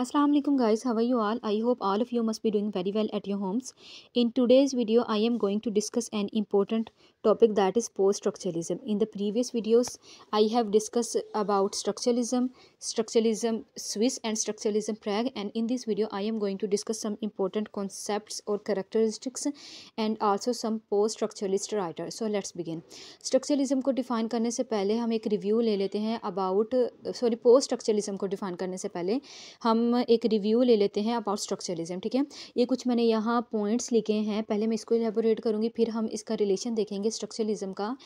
Aslam guys how you all I hope all of you must be doing very well at your homes in today's video I am going to discuss an important topic that is post structuralism in the previous videos I have discuss about structuralism structuralism Swiss and structuralism Prague and in this video I am going to discuss some important concept और characteristics and also some post structuralist writer so let's begin structuralism को define करने से पहले हम एक review ले लेते हैं अबाउट सॉरी पोस्ट स्ट्रक्चरिज्म को डिफाइन करने से पहले हम एक रिव्यू ले लेते हैं अबाउट स्ट्रक्चरलिज्म ठीक है ये कुछ मैंने यहाँ पॉइंट्स लिखे हैं पहले मैं इसको एलेबोरेट करूँगी फिर हम इसका रिलेशन देखेंगे स्ट्रक्चरलिज्म का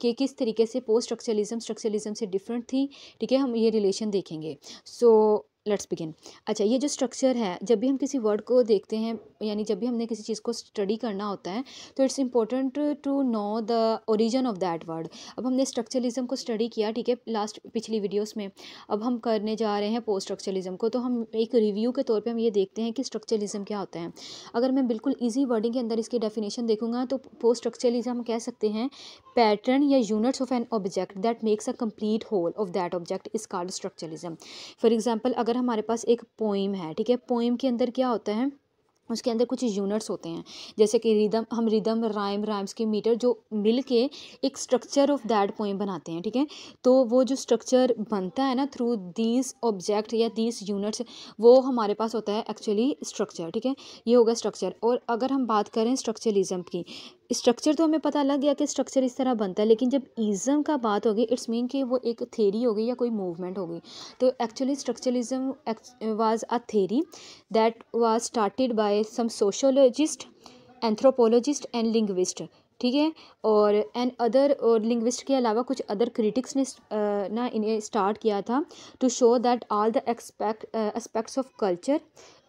कि किस तरीके से पोस्ट स्ट्रक्चरलिज्म स्ट्रक्चरलिज्म से डिफरेंट थी ठीक है हम ये रिलेशन देखेंगे सो so, लेट्स बिगिन अच्छा ये जो स्ट्रक्चर है जब भी हम किसी वर्ड को देखते हैं यानी जब भी हमने किसी चीज़ को स्टडी करना होता है तो it's important to know the origin of that word अब हमने स्ट्रक्चरलिज्म को स्टडी किया ठीक है लास्ट पिछली वीडियोस में अब हम करने जा रहे हैं पोस्ट स्ट्रक्चरलिज्म को तो हम एक रिव्यू के तौर पर हम ये देखते हैं कि स्ट्रक्चरलिज्म क्या होता है अगर मैं बिल्कुल ईजी वर्डिंग के अंदर इसकी डेफिनेशन देखूँगा तो पोस्ट स्ट्रक्चरलिज्म कह सकते हैं पैटर्न या units of an object that makes a complete whole of that object is called structuralism for example अगर अगर हमारे पास एक पोइम है ठीक है पोइम के अंदर क्या होता है उसके अंदर कुछ यूनिट्स होते हैं जैसे कि रिदम हम रिदम राइम राइम्स के मीटर जो मिल के एक स्ट्रक्चर ऑफ दैट पोइम बनाते हैं ठीक है तो वो जो स्ट्रक्चर बनता है ना थ्रू दीज ऑब्जेक्ट या दीज यूनिट्स वो हमारे पास होता है एक्चुअली स्ट्रक्चर ठीक है ये होगा स्ट्रक्चर और अगर हम बात करें स्ट्रक्चरलिज्म की स्ट्रक्चर तो हमें पता लग गया कि स्ट्रक्चर इस तरह बनता है लेकिन जब ईज़म का बात होगी इट्स मीन कि वो एक थेरी होगी या कोई मूवमेंट होगी तो actually structuralism was a theory that was started by by some sociologist anthropologist and linguist ठीक है और एंड अदर और लिंग्विस्ट के अलावा कुछ अदर क्रिटिक्स ने ना इन्हें स्टार्ट किया था to show that all the expect aspects of culture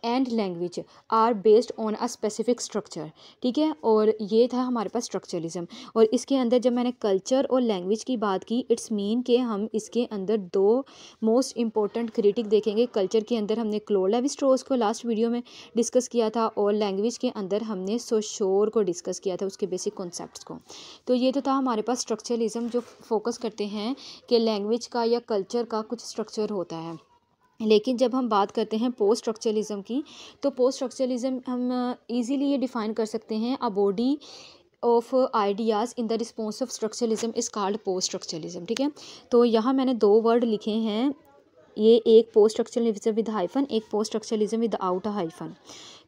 and language are based on a specific structure ठीक है और ये था हमारे पास स्ट्रक्चरलिज्म और इसके अंदर जब मैंने कल्चर और लैंग्वेज की बात की इट्स मीन के हम इसके अंदर दो मोस्ट इंपॉर्टेंट क्रिटिक देखेंगे कल्चर के अंदर हमने क्लोर लेवी स्ट्रोस को लास्ट वीडियो में डिस्कस किया था और लैंग्वेज के अंदर हमने सोशोर को डिस्कस किया था उसके बेसिक कॉन्सेप्ट को तो ये तो था हमारे पास स्ट्रक्चरलिज्म जो फोकस करते हैं कि लैंग्वेज का या कल्चर का कुछ स्ट्रक्चर होता है लेकिन जब हम बात करते हैं पोस्ट स्ट्रक्चरलिज्म की तो पोस्ट स्ट्रक्चरलिज्म हम इजीली ये डिफ़ाइन कर सकते हैं a body of ideas in the response of structuralism is called post structuralism ठीक है तो यहाँ मैंने दो वर्ड लिखे हैं ये एक पोस्ट स्ट्रक्चरलिज्म विद हाइफन एक post structuralism without hyphen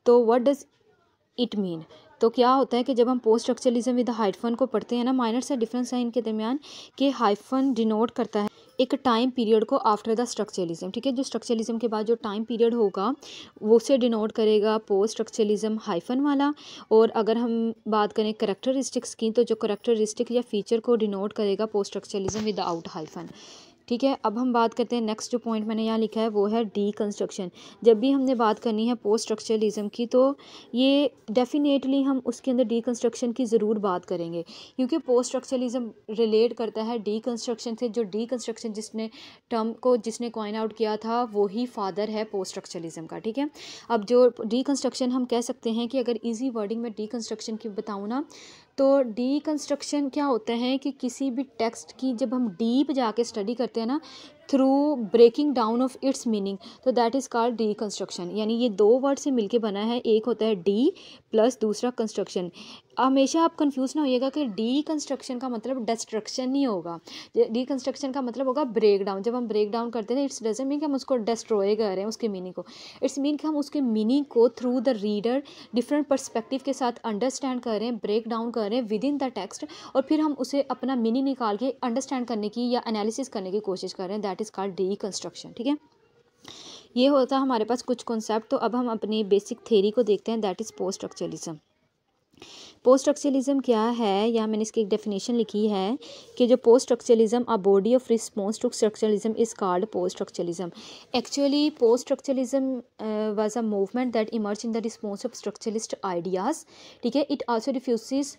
तो वट डज़ इट मीन तो क्या होता है कि जब हम पोस्ट स्ट्रक्चरलिज्म विद हाइफन को पढ़ते हैं ना माइनर सा डिफरेंस है इनके दरमियान कि हाइफन डिनोट करता है एक टाइम पीरियड को आफ्टर द स्ट्रक्चरलिज्म ठीक है जो स्ट्रक्चरलिज्म के बाद जो टाइम पीरियड होगा वो उसे डिनोट करेगा पोस्ट स्ट्रक्चरलिज्म हाइफन वाला और अगर हम बात करें करेक्टरिस्टिक्स की तो जो करेक्टरिस्टिक या फीचर को डिनोट करेगा पोस्ट स्ट्रक्चरलिज्म विदाउट हाइफन ठीक है अब हम बात करते हैं नेक्स्ट जो पॉइंट मैंने यहाँ लिखा है वो है डी कंस्ट्रक्शन जब भी हमने बात करनी है पोस्ट स्ट्रक्चरलिज्म की तो ये डेफिनेटली हम उसके अंदर डी कंस्ट्रक्शन की ज़रूर बात करेंगे क्योंकि पोस्ट स्ट्रक्चरलिज्म रिलेट करता है डी कंस्ट्रक्शन से जो डी कंस्ट्रक्शन जिसने टर्म को जिसने कॉइन आउट किया था वही फादर है पोस्ट स्ट्रक्चरलिज्म का ठीक है अब जो डी कंस्ट्रक्शन हम कह सकते हैं कि अगर ईजी वर्डिंग में डी कंस्ट्रक्शन की बताऊँ ना तो डी कंस्ट्रक्शन क्या होता है कि किसी भी टेक्स्ट की जब हम डीप जाके स्टडी करते हैं ना through breaking down of its meaning तो that is called deconstruction यानी ये दो वर्ड से मिलके बना है एक होता है डी प्लस दूसरा कंस्ट्रक्शन हमेशा आप कंफ्यूज ना होइएगा कि डी कंस्ट्रक्शन का मतलब डिस्ट्रक्शन नहीं होगा डी कंस्ट्रक्शन का मतलब होगा ब्रेक डाउन जब हम ब्रेक डाउन करते हैं इट्स डजेंट मीन कि हम उसको डिस्ट्रॉय कर रहे हैं उसके मीनिंग को इट्स मीन कि हम उसके मीनिंग को through the reader different perspective के साथ अंडरस्टैंड कर रहे हैं ब्रेक डाउन कर रहे हैं विद इन द टेक्स्ट और फिर हम उसे अपना मीनिंग निकाल के अंडरस्टैंड करने की या एनालिसिस करने की कोशिश कर रहे हैं that that is called deconstruction ठीक है ये होता हमारे पास कुछ कॉन्सेप्ट तो अब हम अपनी बेसिक थेरी को देखते हैं that is post structuralism post structuralism क्या है या मैंने इसकी एक डेफिनेशन लिखी है कि जो post structuralism a body of response to structuralism is called post structuralism actually post structuralism was a movement that emerge in the response of structuralist ideas ठीक है it also refuse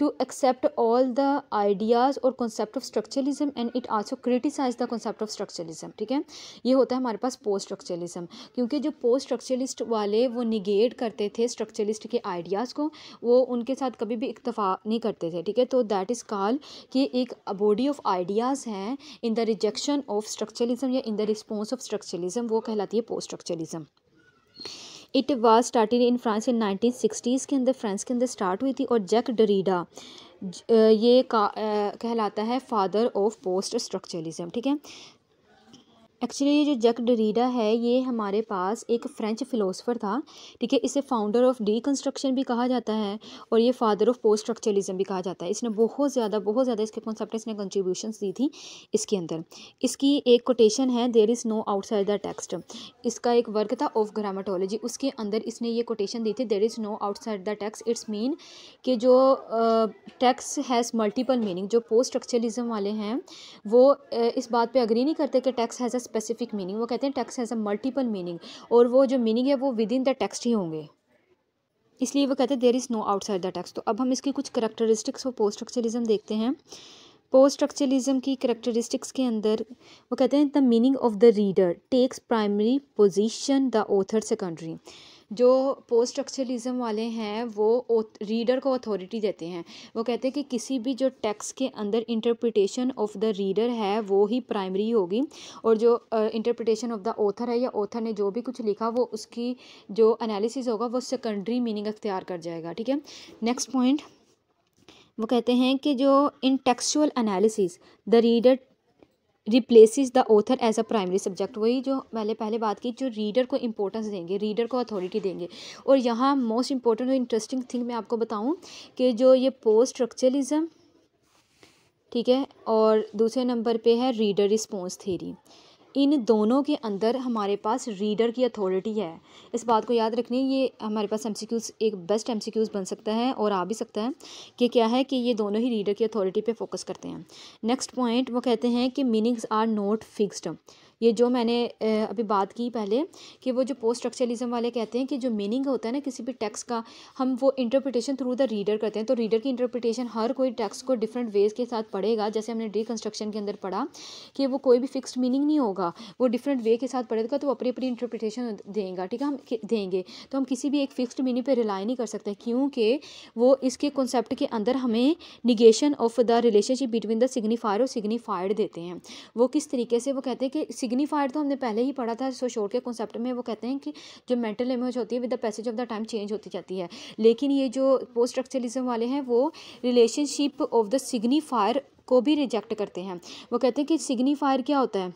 to accept all the ideas और concept of structuralism and it also criticize the concept of structuralism ठीक है ये होता है हमारे पास post structuralism क्योंकि जो पोस्ट स्ट्रक्चरलिस्ट वाले वो निगेट करते थे स्ट्रक्चरलिस्ट के आइडियाज़ को वो उनके साथ कभी भी इक्तफा नहीं करते थे ठीक है तो दैट इज़ कॉल कि एक बॉडी ऑफ आइडियाज़ हैं in the rejection of structuralism या in the response of structuralism वो कहलाती है post structuralism it was starting in France in nineteen sixties के अंदर फ्रांस के अंदर स्टार्ट हुई थी और जैक डरीडा ये का कहलाता है फादर ऑफ पोस्ट स्ट्रक्चरलिज्म ठीक है एक्चुअली ये जो जैक डरीडा है ये हमारे पास एक फ़्रेंच फ़िलोसफ़र था ठीक है इसे फाउंडर ऑफ डी कंस्ट्रक्शन भी कहा जाता है और ये फादर ऑफ पोस्ट स्ट्रक्चरलिज्म भी कहा जाता है इसने बहुत ज़्यादा बहुत ज़्यादा इसके कॉन्सेप्ट इसने कंट्रीब्यूशन दी थी इसके अंदर इसकी एक कोटेशन है there is no outside the text इसका एक वर्क था ऑफ ग्रामाटोलॉजी उसके अंदर इसने ये कोटेशन दी थी there is no outside the text it's mean कि जो टेक्स्ट हैज़ मल्टीपल मीनिंग जो पोस्ट स्ट्रक्चरलिज्म वाले हैं वो uh, इस बात पर अग्री नहीं करते कि टेक्स्ट हैज़ स्पेसिफिक मीनिंग वो कहते हैं text has a multiple meaning और वो जो मीनिंग है वो विद इन द टेक्स्ट ही होंगे इसलिए वो कहते हैं there is no outside the text तो अब हम इसकी कुछ करेक्टरिस्टिक्स और पोस्ट स्ट्रक्चरिज्म देखते हैं पोस्ट स्ट्रक्चरिज्म की करेक्टरिस्टिक्स के अंदर वो कहते हैं the meaning of the reader takes primary position the author secondary जो पोस्ट स्ट्रक्चरलिज़म वाले हैं वो रीडर को अथॉरिटी देते हैं वो कहते हैं कि किसी भी जो टेक्स्ट के अंदर इंटरप्रिटेशन ऑफ द रीडर है वो ही प्राइमरी होगी और जो इंटरप्रिटेशन ऑफ द ऑथर है या ऑथर ने जो भी कुछ लिखा वो उसकी जो एनालिसिस होगा वो सेकेंडरी मीनिंग अख्तियार कर जाएगा ठीक है नेक्स्ट पॉइंट वो कहते हैं कि जो in textual analysis the reader replaces the author as a primary subject वही जो मैंने पहले बात की जो रीडर को इंपॉर्टेंस देंगे रीडर को अथॉरिटी देंगे और यहाँ मोस्ट इंपॉर्टेंट और इंटरेस्टिंग थिंग मैं आपको बताऊँ कि जो ये पोस्ट स्ट्रक्चरलिज्म ठीक है और दूसरे नंबर पे है रीडर रिस्पॉन्स थेरी इन दोनों के अंदर हमारे पास रीडर की अथॉरिटी है इस बात को याद रखनी ये हमारे पास एम एक बेस्ट एम बन सकता है और आ भी सकता है कि क्या है कि ये दोनों ही रीडर की अथॉरिटी पे फोकस करते हैं नेक्स्ट पॉइंट वो कहते हैं कि मीनिंग्स आर नॉट फिक्स्ड ये जो मैंने अभी बात की पहले कि वो जो पोस्ट स्ट्रक्चरलिज्म वाले कहते हैं कि जो मीनिंग होता है ना किसी भी टेक्स्ट का हम वो इंटरप्रिटेशन थ्रू द रीडर करते हैं तो रीडर की इंटरप्रिटेशन हर कोई टेक्स्ट को डिफरेंट वेज के साथ पढ़ेगा जैसे हमने रिकन्स्ट्रक्शन के अंदर पढ़ा कि वो कोई भी फिक्स्ड मीनिंग नहीं होगा वो डिफरेंट वे के साथ पढ़ेगा तो वो अपनी अपनी इंटरप्रिटेशन देंगे ठीक है हम देंगे तो हम किसी भी एक फिक्स्ड मीनिंग पर रिलाई नहीं कर सकते क्योंकि वो इसके कॉन्सेप्ट के अंदर हमें negation of the relationship between the signifier और सिग्निफाइड देते हैं वो किस तरीके से वो कहते हैं कि सिग्निफायर तो हमने पहले ही पढ़ा था सो शोर के कॉन्सेप्ट में वो कहते हैं कि जो मेंटल इमेज होती है with the passage of the time change होती जाती है लेकिन ये जो पोस्ट स्ट्रक्चरलिज्म वाले हैं वो रिलेशनशिप ऑफ द सिग्निफायर को भी रिजेक्ट करते हैं वो कहते हैं कि सिग्निफायर क्या होता है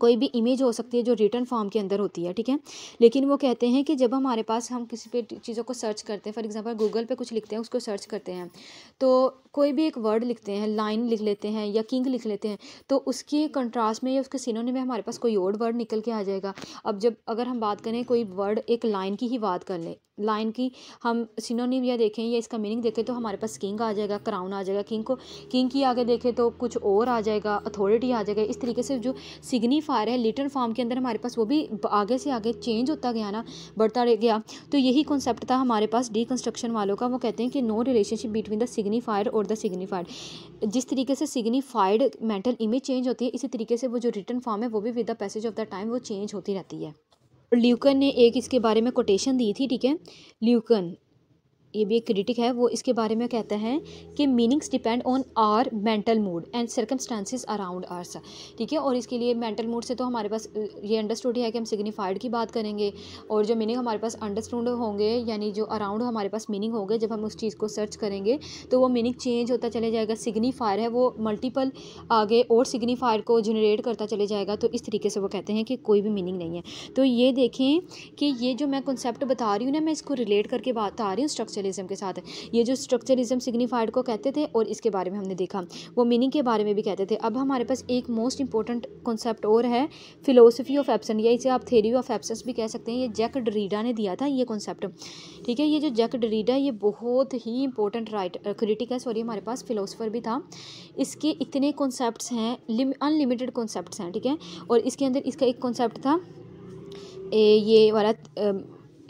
कोई भी इमेज हो सकती है जो रिटर्न फॉर्म के अंदर होती है ठीक है लेकिन वो कहते हैं कि जब हमारे पास हम किसी पे चीज़ों को सर्च करते हैं फॉर एग्जांपल गूगल पे कुछ लिखते हैं उसको सर्च करते हैं तो कोई भी एक वर्ड लिखते हैं लाइन लिख लेते हैं या किंग लिख लेते हैं तो उसके कंट्रास्ट में या उसके सीनों में हमारे पास कोई और वर्ड निकल के आ जाएगा अब जब अगर हम बात करें कोई वर्ड एक लाइन की ही बात कर लें लाइन की हम सिनोनिम या देखें या इसका मीनिंग देखें तो हमारे पास किंग आ जाएगा क्राउन आ जाएगा किंग को किंग की आगे देखें तो कुछ और आ जाएगा अथॉरिटी आ जाएगा इस तरीके से जो सिग्नी तरफ आ रहा है लिटल फॉर्म के अंदर हमारे पास वो भी आगे से आगे चेंज होता गया ना बढ़ता गया तो यही कॉन्सेप्ट था हमारे पास डी कंस्ट्रक्शन वालों का वो कहते हैं कि no relationship between the signifier और द सिग्नीफाइड जिस तरीके से सिग्नीफाइड मेंटल इमेज चेंज होती है इसी तरीके से वो जो रिटर्न फॉर्म है वो भी with the passage of the time वो चेंज होती रहती है ल्यूकन ने एक इसके बारे में कोटेशन दी थी ठीक है ल्यूकन ये भी एक क्रिटिक है वो इसके बारे में कहते हैं कि meanings depend on our mental mood and circumstances around ours ठीक है और इसके लिए मेंटल मूड से तो हमारे पास ये अंडरस्टूड है कि हम सिग्निफाइड की बात करेंगे और जो मीनिंग हमारे पास अंडरस्टूड होंगे यानी जो अराउंड हमारे पास मीनिंग होंगे जब हम उस चीज़ को सर्च करेंगे तो वो मीनिंग चेंज होता चले जाएगा सिग्नीफायर है वो मल्टीपल आगे और सिग्नीफायर को जनरेट करता चले जाएगा तो इस तरीके से वो कहते हैं कि कोई भी मीनिंग नहीं है तो ये देखें कि ये जो मैं कंसेप्ट बता रही हूँ ना मैं इसको रिलेट करके बता रही हूँ स्ट्रक्चर स्ट्रक्चरलिज्म के साथ ये जो स्ट्रक्चरलिज्म सिग्निफाइड को कहते थे और इसके बारे में हमने देखा वो मीनिंग के बारे में भी कहते थे अब हमारे पास एक मोस्ट इंपॉर्टेंट कॉन्सेप्ट और है फिलोसफी ऑफ एब्सेंट या इसे आप थेरी ऑफ एब्सेंस भी कह सकते हैं ये जैक डरीडा ने दिया था ये कॉन्सेप्ट ठीक है ये जो जैक डरीडा ये बहुत ही इंपॉर्टेंट राइट क्रिटिक है सॉरी हमारे पास फिलोसफर भी था इसके इतने कॉन्सेप्ट हैं अनलिमिटेड कॉन्सेप्ट हैं ठीक है और इसके अंदर इसका एक कॉन्सेप्ट था ए, ये वाला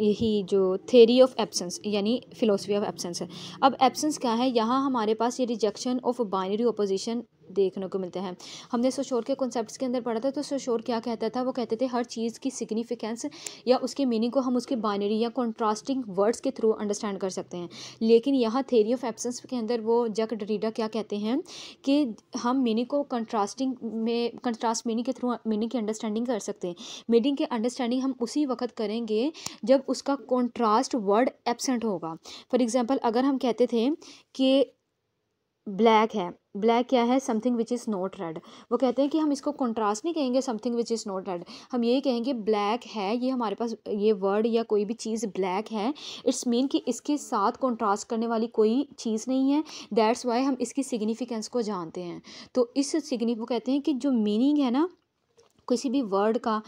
यही जो थेरी ऑफ एब्सेंस यानी फ़िलोसफी ऑफ एब्सेंस है अब एब्सेंस क्या है यहाँ हमारे पास ये रिजेक्शन ऑफ बाइनरी ओपोजिशन देखने को मिलते हैं हमने सोशोर के कॉन्सेप्ट के अंदर पढ़ा था तो सोशोर क्या कहता था वो कहते थे हर चीज़ की सिग्निफिकेंस या उसके मीनिंग को हम उसके बाइनरी या कॉन्ट्रास्टिंग वर्ड्स के थ्रू अंडरस्टैंड कर सकते हैं लेकिन यहाँ थेरी ऑफ एब्सेंस के अंदर वो जक डरीडा क्या कहते हैं कि हम मीनिंग को कंट्रास्टिंग में कंट्रास्ट मीनिंग के थ्रू मीनिंग की अंडरस्टैंडिंग कर सकते हैं मीनिंग की अंडरस्टैंडिंग हम उसी वक्त करेंगे जब उसका कॉन्ट्रास्ट वर्ड एबसेंट होगा फॉर एग्ज़ाम्पल अगर हम कहते थे कि ब्लैक है ब्लैक क्या है something which is not red वो कहते हैं कि हम इसको कंट्रास्ट नहीं कहेंगे something which is not red हम यही कहेंगे ब्लैक है ये हमारे पास ये वर्ड या कोई भी चीज़ ब्लैक है इट्स मीन कि इसके साथ कंट्रास्ट करने वाली कोई चीज़ नहीं है दैट्स वाई हम इसकी सिग्निफिकेंस को जानते हैं तो इस सिग्नि वो कहते हैं कि जो मीनिंग है ना किसी भी वर्ड का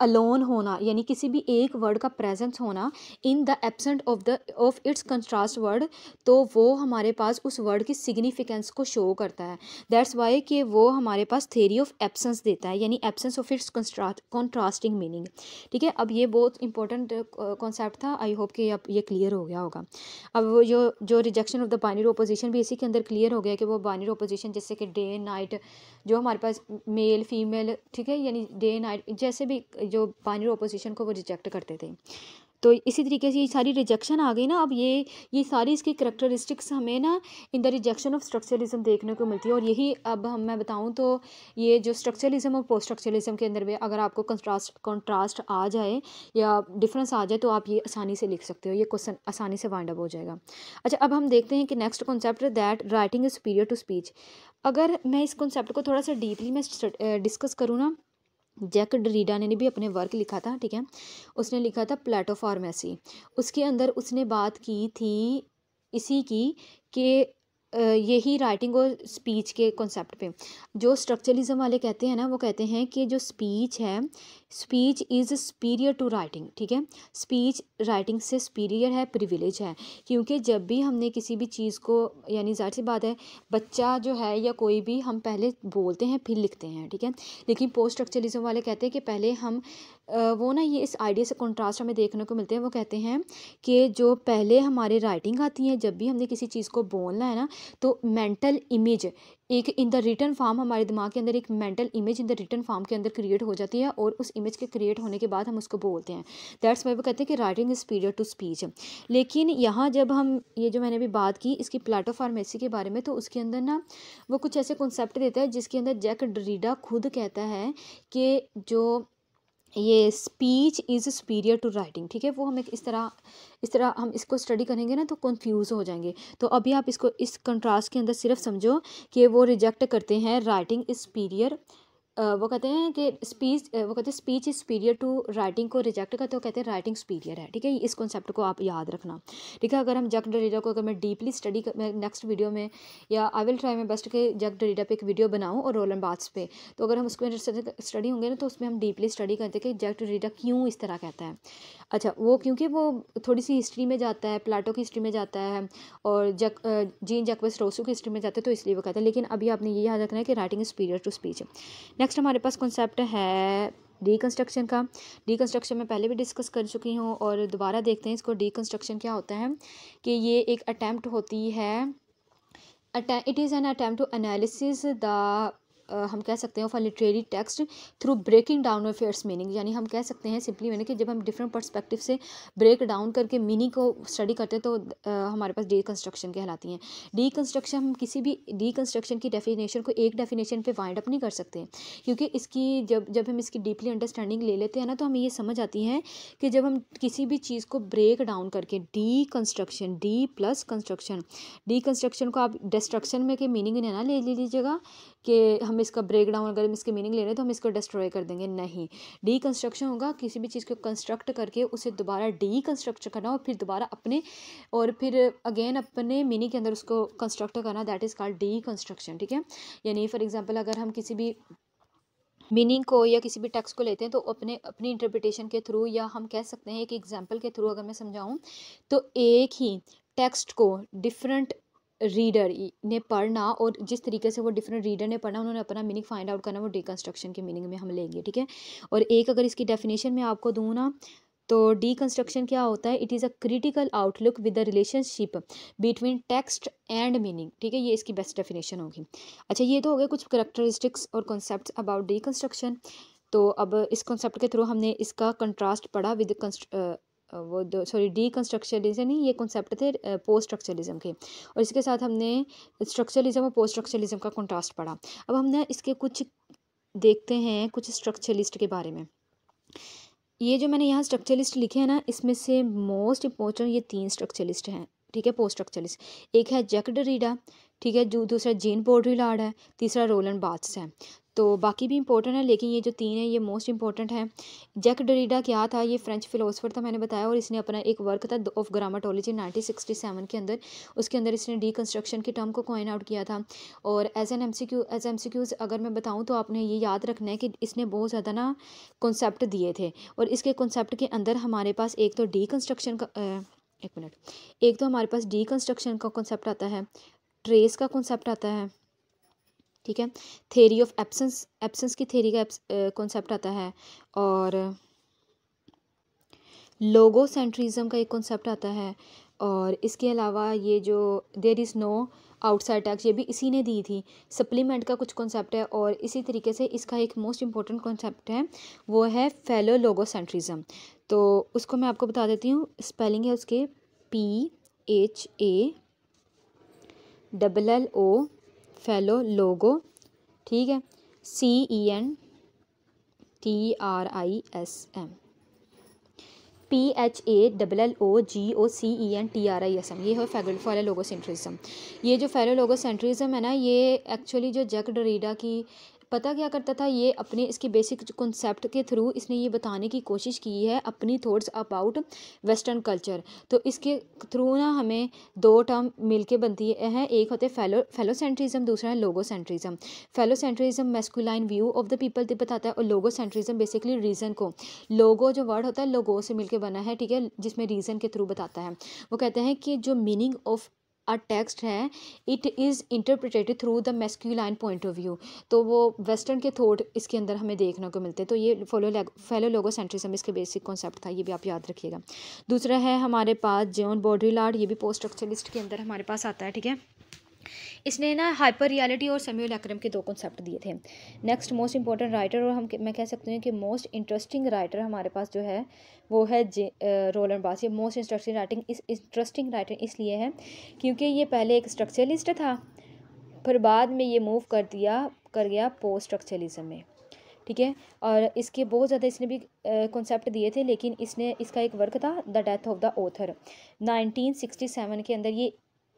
अलोन होना यानी किसी भी एक वर्ड का प्रेजेंस होना in the absent of the of its contrast word तो वो हमारे पास उस वर्ड की सिग्निफिकेंस को शो करता है दैट्स वाई कि वो हमारे पास थेरी ऑफ एबसेंस देता है यानी absence of its contrasting meaning ठीक है अब ये बहुत इंपॉर्टेंट कॉन्सेप्ट uh, था आई होप कि अब ये क्लियर हो गया होगा अब वो जो जो rejection of the binary opposition भी इसी के अंदर क्लियर हो गया कि वो बाइनरी ओपोजिशन जैसे कि डे नाइट जो हमारे पास मेल फीमेल ठीक है यानी डे नाइट जैसे भी जो बानी अपोजिशन को वो रिजेक्ट करते थे तो इसी तरीके से ये सारी रिजेक्शन आ गई ना अब ये ये सारी इसकी करेक्टरिस्टिक्स हमें ना in the rejection of structuralism देखने को मिलती है और यही अब हम मैं बताऊँ तो ये जो स्ट्रक्चरलिज्म और पोस्ट स्ट्रक्चरलिज्म के अंदर में अगर आपको कंट्रास्ट कंट्रास्ट आ जाए या डिफरेंस आ जाए तो आप ये आसानी से लिख सकते हो ये क्वेश्चन आसानी से वाइंड अप हो जाएगा अच्छा अब हम देखते हैं कि next concept that writing is superior to speech अगर मैं इस कॉन्सेप्ट को थोड़ा सा डीपली मैं डिस्कस करूँ ना जैक ड्रीडा ने भी अपने वर्क लिखा था ठीक है उसने लिखा था प्लेटो फार्मेसी उसके अंदर उसने बात की थी इसी की कि यही राइटिंग और स्पीच के कॉन्सेप्ट पे जो स्ट्रक्चरलिज्म वाले कहते हैं ना वो कहते हैं कि जो स्पीच है speech is superior to writing ठीक है स्पीच राइटिंग से सुपीरियर है प्रिविलेज है क्योंकि जब भी हमने किसी भी चीज़ को यानी जाहिर सी बात है बच्चा जो है या कोई भी हम पहले बोलते हैं फिर लिखते हैं ठीक है लेकिन पोस्ट स्ट्रक्चरलिज्म वाले कहते हैं कि पहले हम वो ना ये इस आइडिया से कॉन्ट्रास्ट हमें देखने को मिलते हैं वो कहते हैं कि जो पहले हमारे राइटिंग आती है जब भी हमने किसी चीज़ को बोलना है ना तो मेंटल इमेज एक इन द रिटर्न फॉर्म हमारे दिमाग के अंदर एक mental image in the written form के अंदर क्रिएट हो जाती है और उस इमेज के क्रिएट होने के बाद हम उसको बोलते हैं दैट्स वाई वो कहते हैं कि writing is period to speech लेकिन यहाँ जब हम ये जो मैंने अभी बात की इसकी प्लाटो फार्मेसी के बारे में तो उसके अंदर ना वो कुछ ऐसे कॉन्सेप्ट देता है जिसके अंदर जैक ड्रीडा खुद कहता है कि जो ये speech is superior to writing ठीक है वो हम एक इस तरह इस तरह हम इसको स्टडी करेंगे ना तो कंफ्यूज हो जाएंगे तो अभी आप इसको इस कंट्रास्ट के अंदर सिर्फ समझो कि वो रिजेक्ट करते हैं राइटिंग इज़ सुपीरियर वो कहते हैं कि स्पीच वो कहते हैं speech is superior to writing को रिजेक्ट करते हो तो कहते हैं राइटिंग सुपीरियर है ठीक है इस कॉन्सेप्ट को आप याद रखना ठीक है अगर हम जग डरीडा को अगर मैं डीपली स्टडी नेक्स्ट वीडियो में या I will try my best के जग डरीडा पे एक वीडियो बनाऊँ और रोलन बाथ्स पे तो अगर हम उसको स्टडी होंगे ना तो उसमें हम डीपली स्टडी करते हैं कि जग डरीडा क्यों इस तरह कहता है अच्छा वो क्योंकि वो थोड़ी सी हिस्ट्री में जाता है प्लाटो की हिस्ट्री में जाता है और जक जीन जकवस रोसू की हिस्ट्री में जाता है तो इसलिए वो कहता है लेकिन अभी आपने ये याद रखना है कि writing is superior to speech next next हमारे पास कॉन्सेप्ट है रिकन्स्ट्रक्शन का कंस्ट्रक्शन में पहले भी डिस्कस कर चुकी हूँ और दोबारा देखते हैं इसको रिकन्स्ट्रक्शन क्या होता है कि ये एक अटैम्प्ट होती है it is an attempt to analysis the हम कह सकते हैं of a literary text through breaking down of its meaning यानी हम कह सकते हैं सिंपली मैंने कि जब हम डिफरेंट पर्सपेक्टिव से ब्रेक डाउन करके मीनिंग को स्टडी करते हैं तो हमारे पास डी कंस्ट्रक्शन कहलाती हैं डी कंस्ट्रक्शन हम किसी भी डी कंस्ट्रक्शन की डेफिनेशन को एक डेफिनेशन पर वाइंड अप नहीं कर सकते क्योंकि इसकी जब जब हम इसकी डीपली अंडरस्टैंडिंग ले लेते हैं ना तो हमें ये समझ आती है कि जब हम किसी भी चीज़ को ब्रेक डाउन करके deconstruction D plus construction deconstruction को आप डिस्ट्रक्शन में के मीनिंग ना ले लीजिएगा कि हम इसका ब्रेक डाउन अगर हम इसकी मीनिंग ले रहे हैं तो हम इसको डिस्ट्रॉय कर देंगे नहीं डी कंस्ट्रक्शन होगा किसी भी चीज़ को कंस्ट्रक्ट करके उसे दोबारा डी कंस्ट्रक्शन करना और फिर दोबारा अपने और फिर अगेन अपने मीनिंग के अंदर उसको कंस्ट्रक्ट करना that is called deconstruction ठीक है यानी फॉर एग्जाम्पल अगर हम किसी भी मीनिंग को या किसी भी टेक्स्ट को लेते हैं तो अपने अपनी इंटरप्रिटेशन के थ्रू या हम कह सकते हैं एक एग्जाम्पल के थ्रू अगर मैं समझाऊँ तो एक ही टेक्स्ट को डिफरेंट रीडर ने पढ़ना और जिस तरीके से वो डिफरेंट रीडर ने पढ़ना उन्होंने अपना मीनिंग फाइंड आउट करना वो डिकन्स्ट्रक्शन के मीनिंग में हम लेंगे ठीक है और एक अगर इसकी डेफिनेशन में आपको दूँ ना तो कंस्ट्रक्शन क्या होता है it is a critical outlook with the relationship between text and meaning ठीक है ये इसकी बेस्ट डेफिनेशन होगी अच्छा ये तो हो गया कुछ करेक्टरिस्टिक्स और कॉन्सेप्ट अबाउट कंस्ट्रक्शन तो अब इस कॉन्सेप्ट के थ्रू हमने इसका कंट्रास्ट पढ़ा विद वो दो सॉरी डी कंस्ट्रक्चरलिज्म नहीं ये कॉन्सेप्ट थे पोस्ट स्ट्रक्चरलिज्म के और इसके साथ हमने स्ट्रक्चरलिज्म और पोस्ट स्ट्रक्चरलिज्म का कॉन्ट्रास्ट पढ़ा अब हमने इसके कुछ देखते हैं कुछ स्ट्रक्चरलिस्ट के बारे में ये जो मैंने यहाँ स्ट्रक्चरलिस्ट लिखे हैं ना इसमें से मोस्ट इम्पोर्टेंट ये तीन स्ट्रक्चरलिस्ट हैं ठीक है पोस्ट स्ट्रक्चरलिस्ट एक है जैक डरीडा ठीक है जो दूसरा जीन पोर्ट्रीलार्ड है तीसरा रोलन बाथ्स है तो बाकी भी इंपॉर्टेंट है लेकिन ये जो तीन है ये मोस्ट इंपॉर्टेंट है जैक डरीडा क्या था ये फ्रेंच फिलोसफर था मैंने बताया और इसने अपना एक वर्क था ऑफ ग्रामाटोलॉजी नाइनटीन के अंदर उसके अंदर इसने कंस्ट्रक्शन की टर्म को कॉइन आउट किया था और as an M C Q as M C Qs अगर मैं बताऊँ तो आपने ये याद रखना है कि इसने बहुत ज़्यादा ना कॉन्सेप्ट दिए थे और इसके कॉन्सेप्ट के अंदर हमारे पास एक तो कंस्ट्रक्शन का एक मिनट एक तो हमारे पास कंस्ट्रक्शन का कॉन्सेप्ट आता है ट्रेस का कॉन्सेप्ट आता है ठीक है थेरी ऑफ एब्सेंस एब्सेंस की थेरी का कॉन्सेप्ट आता है और लोगो सेंट्रिज्म का एक कॉन्सेप्ट आता है और इसके अलावा ये जो there is no outside text ये भी इसी ने दी थी सप्लीमेंट का कुछ कॉन्सेप्ट है और इसी तरीके से इसका एक मोस्ट इम्पॉर्टेंट कॉन्सेप्ट है वो है फेलो लोगो सेंट्रिज्म तो उसको मैं आपको बता देती हूँ स्पेलिंग है उसके P H A double L O phallo logo ठीक है C E N T R I S M P H A double L O G O C E N T R I S M ये है फेगल follow लोगो centrism ये जो fellow लोगो centrism है ना ये actually जो जैक डरीडा की पता क्या करता था ये अपने इसके बेसिक कॉन्सेप्ट के थ्रू इसने ये बताने की कोशिश की है अपनी थॉट्स अबाउट वेस्टर्न कल्चर तो इसके थ्रू ना हमें दो टर्म मिल के बनती है एक होते फेलो फेलोसेंट्रिज्म दूसरा है logocentrism phallocentrism masculine view of the people बताता है और लोगो सेंट्रिज्म बेसिकली रीज़न को लोगो जो वर्ड होता है लोगो से मिलकर बना है ठीक है जिसमें रीज़न के थ्रू बताता है वो कहते हैं कि जो मीनिंग ऑफ अ टेक्स्ट है it is interpreted through the masculine point of view तो वो वेस्टर्न के थॉट इसके अंदर हमें देखने को मिलते हैं तो ये फोलो फेलो लोगो सेंट्रिज्म इसके बेसिक कॉन्सेप्ट था ये भी आप याद रखिएगा दूसरा है हमारे पास जॉन लार्ड ये भी पोस्ट स्ट्रक्चरलिस्ट के अंदर हमारे पास आता है ठीक है इसने ना हाइपर रियलिटी और सेम्यूल अक्रम के दो कॉन्सेप्ट दिए थे नेक्स्ट मोस्ट इंपॉर्टेंट राइटर और हम मैं कह सकती हूँ कि मोस्ट इंटरेस्टिंग राइटर हमारे पास जो है वो है जे रोलन बास ये मोस्ट इंटरेस्टिंग राइटिंग इस इंटरेस्टिंग राइटर इसलिए है क्योंकि ये पहले एक स्ट्रक्चरलिस्ट था फिर बाद में ये मूव कर दिया कर गया पोस्ट स्ट्रक्चरलिज्म में ठीक है और इसके बहुत ज़्यादा इसने भी कॉन्सेप्ट दिए थे लेकिन इसने इसका एक वर्क था the death of the author 1967 के अंदर ये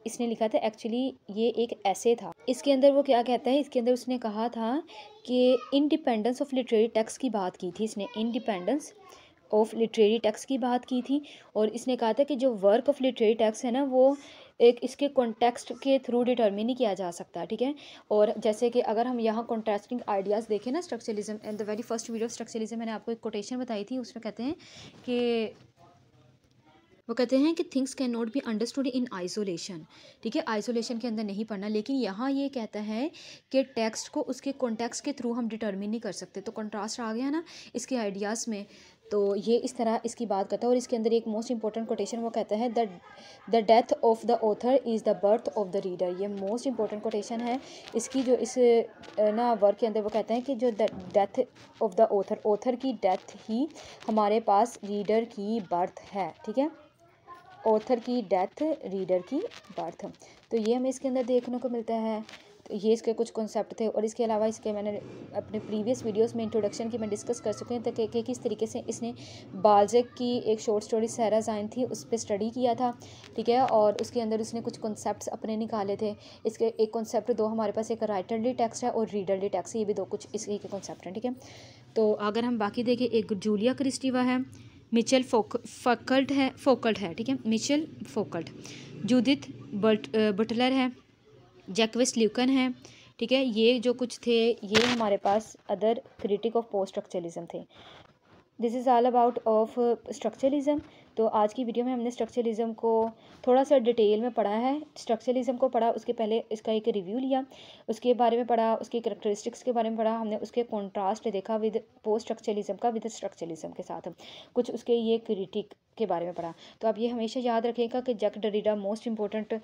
इसने लिखा था एक्चुअली ये एक ऐसे था इसके अंदर वो क्या कहता है इसके अंदर उसने कहा था कि इंडिपेंडेंस ऑफ लिटरेरी टैक्स की बात की थी इसने इंडिपेंडेंस ऑफ लिटरेरी टैक्स की बात की थी और इसने कहा था कि जो वर्क ऑफ लिटरेरी टैक्स है ना वो एक इसके कॉन्टेक्स्ट के थ्रू डिटर्मिन ही किया जा सकता ठीक है और जैसे कि अगर हम यहाँ कॉन्ट्रास्टिंग आइडियाज़ देखें ना structuralism and the very first video of structuralism मैंने आपको एक कोटेशन बताई थी उसमें कहते हैं कि वो कहते हैं कि things can not be understood in isolation ठीक है आइसोलेशन के अंदर नहीं पढ़ना लेकिन यहाँ ये कहता है कि टेक्स्ट को उसके कॉन्टेक्स्ट के थ्रू हम डिटर्मिन नहीं कर सकते तो कंट्रास्ट आ गया ना इसके आइडियाज़ में तो ये इस तरह इसकी बात करता है और इसके अंदर एक मोस्ट इंपॉर्टेंट कोटेशन वो कहता है the the death of the author is the birth of the reader ये मोस्ट इंपॉर्टेंट कोटेशन है इसकी जो इस ना वर्क के अंदर वो कहते हैं कि जो the death of the author author की डेथ ही हमारे पास रीडर की बर्थ है ठीक है ऑथर की डेथ रीडर की बर्थ तो ये हमें इसके अंदर देखने को मिलता है तो ये इसके कुछ कॉन्सेप्ट थे और इसके अलावा इसके मैंने अपने प्रीवियस वीडियोस में इंट्रोडक्शन की मैं डिस्कस कर हैं तो कि किस तरीके से इसने बालजक की एक शॉर्ट स्टोरी सहरा जाइन थी उस पर स्टडी किया था ठीक है और उसके अंदर उसने कुछ कॉन्सेप्ट अपने निकाले थे इसके एक कॉन्सेप्ट दो हमारे पास एक राइटरली टेक्स्ट है और रीडरली टेक्स्ट ये भी दो कुछ इसके कॉन्सेप्ट हैं ठीक है तो अगर हम बाकी देखें एक जूलिया क्रिस्टिवा है मिचेल फोक फकल्ट है फोकल्ट है ठीक है Michel Foucault Judith but Butler है जैकविस ल्यूकन है ठीक है ये जो कुछ थे ये हमारे पास other critic of post structuralism थे this is all about of structuralism तो आज की वीडियो में हमने स्ट्रक्चरलिज्म को थोड़ा सा डिटेल में पढ़ा है स्ट्रक्चरलिज्म को पढ़ा उसके पहले इसका एक रिव्यू लिया उसके बारे में पढ़ा उसकी करेक्टरिस्टिक्स के बारे में पढ़ा हमने उसके कॉन्ट्रास्ट देखा विद पोस्ट स्ट्रक्चरलिज्म का विद स्ट्रक्चरलिज्म के साथ कुछ उसके ये क्रिटिक के बारे में पढ़ा तो आप ये हमेशा याद रखिएगा कि जक डरीडा मोस्ट इंपॉर्टेंट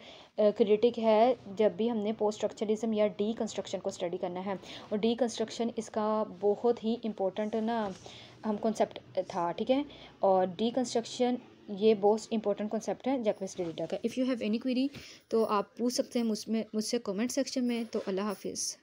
क्रिटिक है जब भी हमने पोस्ट स्ट्रक्चरलिज्म या डी कंस्ट्रक्शन को स्टडी करना है और डी कंस्ट्रक्शन इसका बहुत ही इंपॉर्टेंट ना हम कॉन्सेप्ट था ठीक है और डी कंस्ट्रक्शन ये बहुत इंपॉर्टेंट कॉन्सेप्ट है जैकवेस डेटा का if you have any query तो आप पूछ सकते हैं मुझ में मुझसे कमेंट सेक्शन में तो अल्लाह हाफिज़